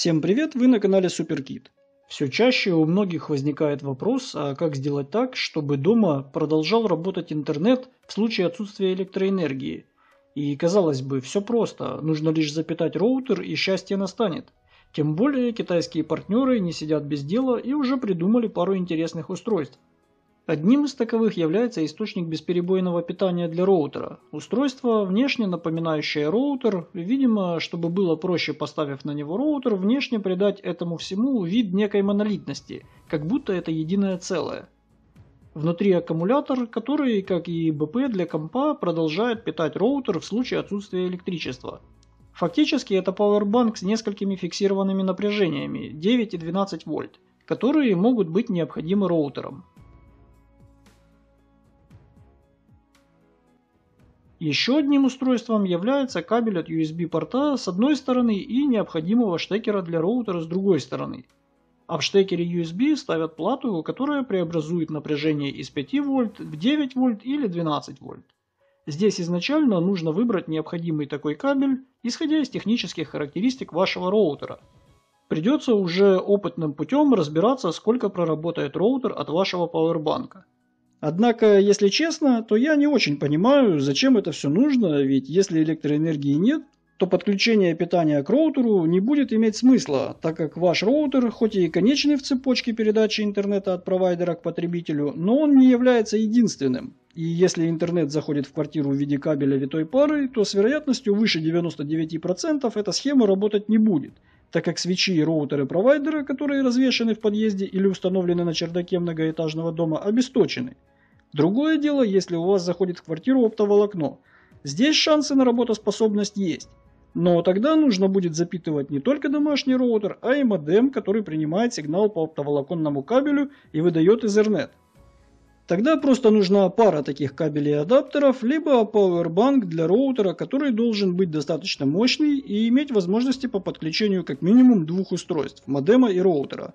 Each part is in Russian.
Всем привет, вы на канале Суперкит. Все чаще у многих возникает вопрос, а как сделать так, чтобы дома продолжал работать интернет в случае отсутствия электроэнергии. И казалось бы, все просто, нужно лишь запитать роутер и счастье настанет. Тем более китайские партнеры не сидят без дела и уже придумали пару интересных устройств. Одним из таковых является источник бесперебойного питания для роутера. Устройство, внешне напоминающее роутер, видимо, чтобы было проще поставив на него роутер, внешне придать этому всему вид некой монолитности, как будто это единое целое. Внутри аккумулятор, который, как и БП для компа, продолжает питать роутер в случае отсутствия электричества. Фактически это пауэрбанк с несколькими фиксированными напряжениями 9 и 12 вольт, которые могут быть необходимы роутером. Еще одним устройством является кабель от USB-порта с одной стороны и необходимого штекера для роутера с другой стороны. А в штекере USB ставят плату, которая преобразует напряжение из 5 вольт в 9 вольт или 12 вольт. Здесь изначально нужно выбрать необходимый такой кабель, исходя из технических характеристик вашего роутера. Придется уже опытным путем разбираться, сколько проработает роутер от вашего пауэрбанка. Однако, если честно, то я не очень понимаю, зачем это все нужно, ведь если электроэнергии нет, то подключение питания к роутеру не будет иметь смысла, так как ваш роутер, хоть и конечный в цепочке передачи интернета от провайдера к потребителю, но он не является единственным. И если интернет заходит в квартиру в виде кабеля витой пары, то с вероятностью выше 99% эта схема работать не будет – так как свечи и роутеры-провайдеры, которые развешаны в подъезде или установлены на чердаке многоэтажного дома, обесточены. Другое дело, если у вас заходит в квартиру оптоволокно. Здесь шансы на работоспособность есть. Но тогда нужно будет запитывать не только домашний роутер, а и модем, который принимает сигнал по оптоволоконному кабелю и выдает Ethernet. Тогда просто нужна пара таких кабелей и адаптеров, либо Powerbank для роутера, который должен быть достаточно мощный и иметь возможности по подключению как минимум двух устройств, модема и роутера.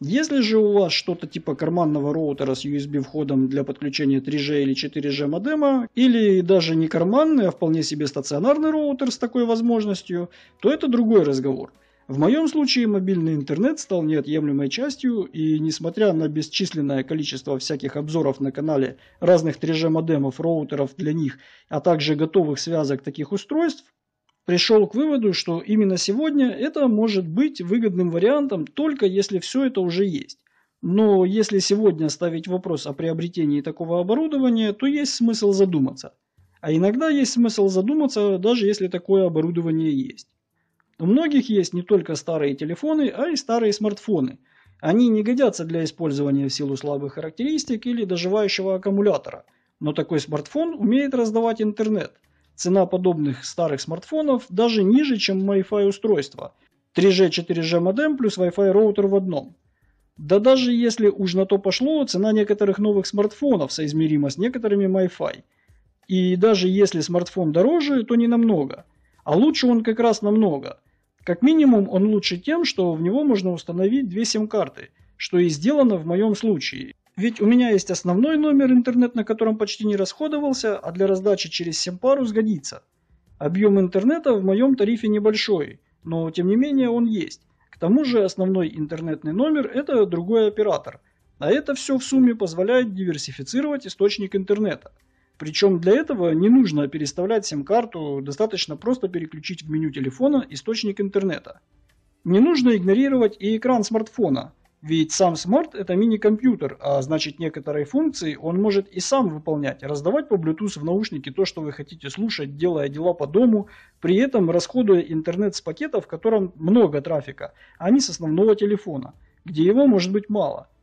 Если же у вас что-то типа карманного роутера с USB входом для подключения 3G или 4G модема, или даже не карманный, а вполне себе стационарный роутер с такой возможностью, то это другой разговор – в моем случае мобильный интернет стал неотъемлемой частью, и несмотря на бесчисленное количество всяких обзоров на канале разных 3G-модемов, роутеров для них, а также готовых связок таких устройств, пришел к выводу, что именно сегодня это может быть выгодным вариантом только если все это уже есть. Но если сегодня ставить вопрос о приобретении такого оборудования, то есть смысл задуматься. А иногда есть смысл задуматься, даже если такое оборудование есть. У многих есть не только старые телефоны, а и старые смартфоны. Они не годятся для использования в силу слабых характеристик или доживающего аккумулятора. Но такой смартфон умеет раздавать интернет. Цена подобных старых смартфонов даже ниже, чем Wi-Fi устройство. 3G, 4G модем плюс Wi-Fi роутер в одном. Да даже если уж на то пошло, цена некоторых новых смартфонов соизмерима с некоторыми Wi-Fi. И даже если смартфон дороже, то не намного. А лучше он как раз намного. Как минимум он лучше тем, что в него можно установить две сим-карты, что и сделано в моем случае. Ведь у меня есть основной номер интернет, на котором почти не расходовался, а для раздачи через сим-пару сгодится. Объем интернета в моем тарифе небольшой, но тем не менее он есть. К тому же основной интернетный номер это другой оператор. А это все в сумме позволяет диверсифицировать источник интернета. Причем для этого не нужно переставлять сим-карту, достаточно просто переключить в меню телефона источник интернета. Не нужно игнорировать и экран смартфона, ведь сам смарт это мини-компьютер, а значит некоторые функции он может и сам выполнять, раздавать по Bluetooth в наушники то, что вы хотите слушать, делая дела по дому, при этом расходуя интернет с пакета, в котором много трафика, а не с основного телефона, где его может быть мало –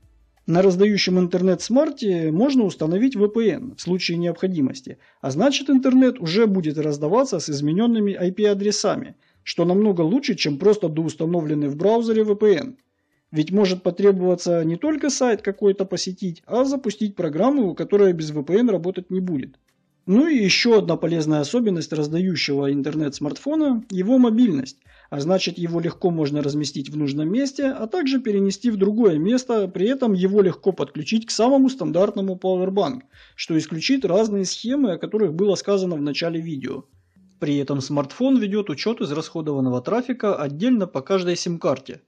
на раздающем интернет-смарте можно установить VPN в случае необходимости, а значит интернет уже будет раздаваться с измененными IP-адресами, что намного лучше, чем просто доустановленный в браузере VPN. Ведь может потребоваться не только сайт какой-то посетить, а запустить программу, которая без VPN работать не будет. Ну и еще одна полезная особенность раздающего интернет-смартфона – его мобильность – а значит его легко можно разместить в нужном месте, а также перенести в другое место, при этом его легко подключить к самому стандартному Powerbank, что исключит разные схемы, о которых было сказано в начале видео. При этом смартфон ведет учет израсходованного трафика отдельно по каждой сим-карте.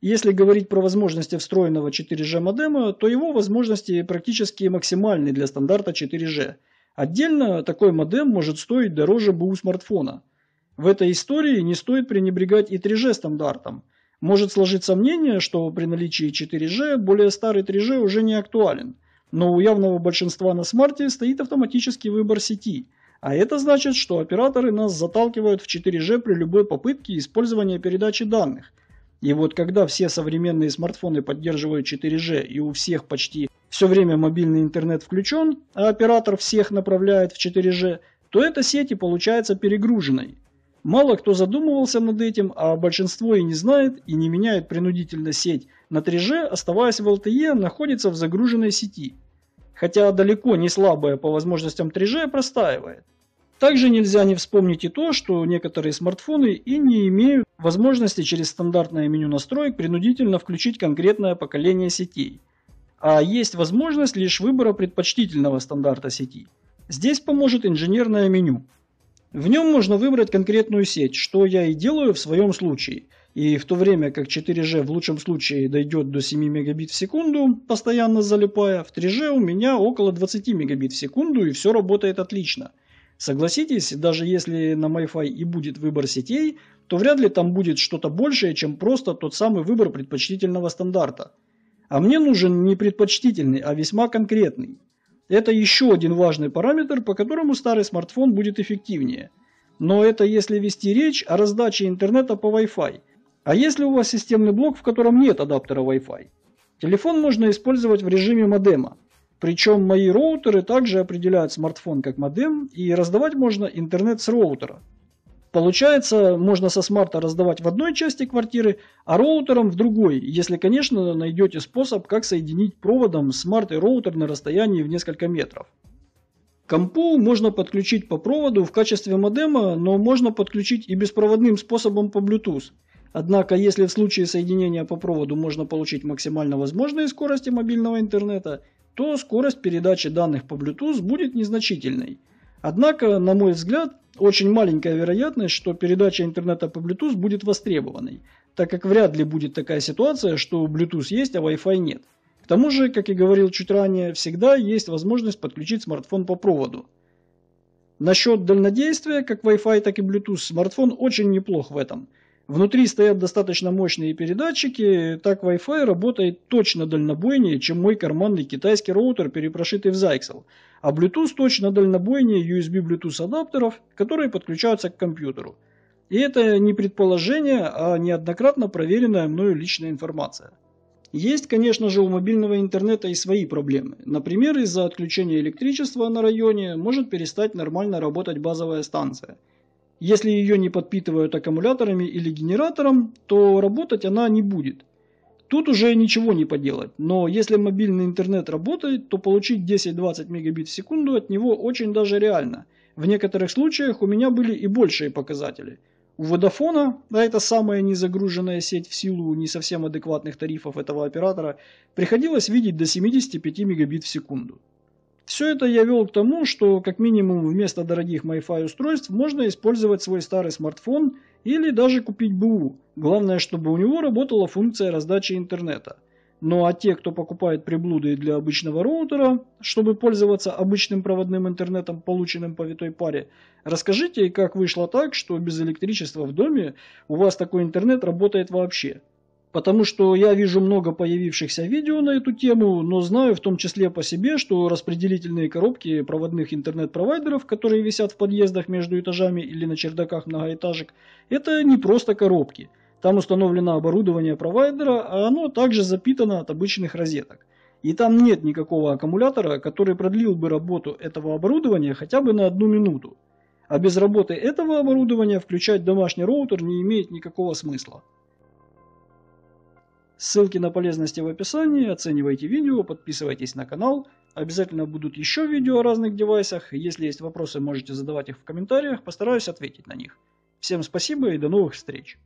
Если говорить про возможности встроенного 4G модема, то его возможности практически максимальны для стандарта 4G. Отдельно такой модем может стоить дороже БУ смартфона – в этой истории не стоит пренебрегать и трижестом-дартом. Может сложиться мнение, что при наличии 4G более старый 3G уже не актуален, но у явного большинства на смарте стоит автоматический выбор сети, а это значит, что операторы нас заталкивают в 4G при любой попытке использования передачи данных. И вот когда все современные смартфоны поддерживают 4G и у всех почти все время мобильный интернет включен, а оператор всех направляет в 4G, то эта сеть и получается перегруженной. Мало кто задумывался над этим, а большинство и не знает, и не меняет принудительно сеть. На 3G, оставаясь в LTE, находится в загруженной сети. Хотя далеко не слабая по возможностям 3G простаивает. Также нельзя не вспомнить и то, что некоторые смартфоны и не имеют возможности через стандартное меню настроек принудительно включить конкретное поколение сетей. А есть возможность лишь выбора предпочтительного стандарта сети. Здесь поможет инженерное меню, в нем можно выбрать конкретную сеть, что я и делаю в своем случае. И в то время как 4G в лучшем случае дойдет до 7 мегабит в секунду, постоянно залипая, в 3G у меня около 20 мегабит в секунду и все работает отлично. Согласитесь, даже если на MiFi и будет выбор сетей, то вряд ли там будет что-то большее, чем просто тот самый выбор предпочтительного стандарта. А мне нужен не предпочтительный, а весьма конкретный. Это еще один важный параметр, по которому старый смартфон будет эффективнее. Но это если вести речь о раздаче интернета по Wi-Fi. А если у вас системный блок, в котором нет адаптера Wi-Fi? Телефон можно использовать в режиме модема. Причем мои роутеры также определяют смартфон как модем и раздавать можно интернет с роутера. Получается, можно со смарта раздавать в одной части квартиры, а роутером в другой, если, конечно, найдете способ, как соединить проводом смарт и роутер на расстоянии в несколько метров. Компу можно подключить по проводу в качестве модема, но можно подключить и беспроводным способом по Bluetooth. Однако, если в случае соединения по проводу можно получить максимально возможные скорости мобильного интернета, то скорость передачи данных по Bluetooth будет незначительной – Однако, на мой взгляд, очень маленькая вероятность, что передача интернета по Bluetooth будет востребованной, так как вряд ли будет такая ситуация, что Bluetooth есть, а Wi-Fi нет. К тому же, как и говорил чуть ранее, всегда есть возможность подключить смартфон по проводу. Насчет дальнодействия, как Wi-Fi, так и Bluetooth, смартфон очень неплох в этом – Внутри стоят достаточно мощные передатчики, так Wi-Fi работает точно дальнобойнее, чем мой карманный китайский роутер, перепрошитый в Zyxel, а Bluetooth точно дальнобойнее USB Bluetooth адаптеров, которые подключаются к компьютеру. И это не предположение, а неоднократно проверенная мною личная информация. Есть, конечно же, у мобильного интернета и свои проблемы. Например, из-за отключения электричества на районе может перестать нормально работать базовая станция – если ее не подпитывают аккумуляторами или генератором, то работать она не будет. Тут уже ничего не поделать, но если мобильный интернет работает, то получить 10-20 мегабит в секунду от него очень даже реально. В некоторых случаях у меня были и большие показатели. У Водофона, а это самая незагруженная сеть в силу не совсем адекватных тарифов этого оператора, приходилось видеть до 75 мегабит в секунду. Все это я вел к тому, что как минимум вместо дорогих MiFi устройств можно использовать свой старый смартфон или даже купить БУ. Главное, чтобы у него работала функция раздачи интернета. Ну а те, кто покупает приблуды для обычного роутера, чтобы пользоваться обычным проводным интернетом, полученным по витой паре, расскажите, как вышло так, что без электричества в доме у вас такой интернет работает вообще. Потому что я вижу много появившихся видео на эту тему, но знаю в том числе по себе, что распределительные коробки проводных интернет-провайдеров, которые висят в подъездах между этажами или на чердаках многоэтажек, это не просто коробки. Там установлено оборудование провайдера, а оно также запитано от обычных розеток. И там нет никакого аккумулятора, который продлил бы работу этого оборудования хотя бы на одну минуту. А без работы этого оборудования включать домашний роутер не имеет никакого смысла. Ссылки на полезности в описании, оценивайте видео, подписывайтесь на канал. Обязательно будут еще видео о разных девайсах. Если есть вопросы, можете задавать их в комментариях, постараюсь ответить на них. Всем спасибо и до новых встреч!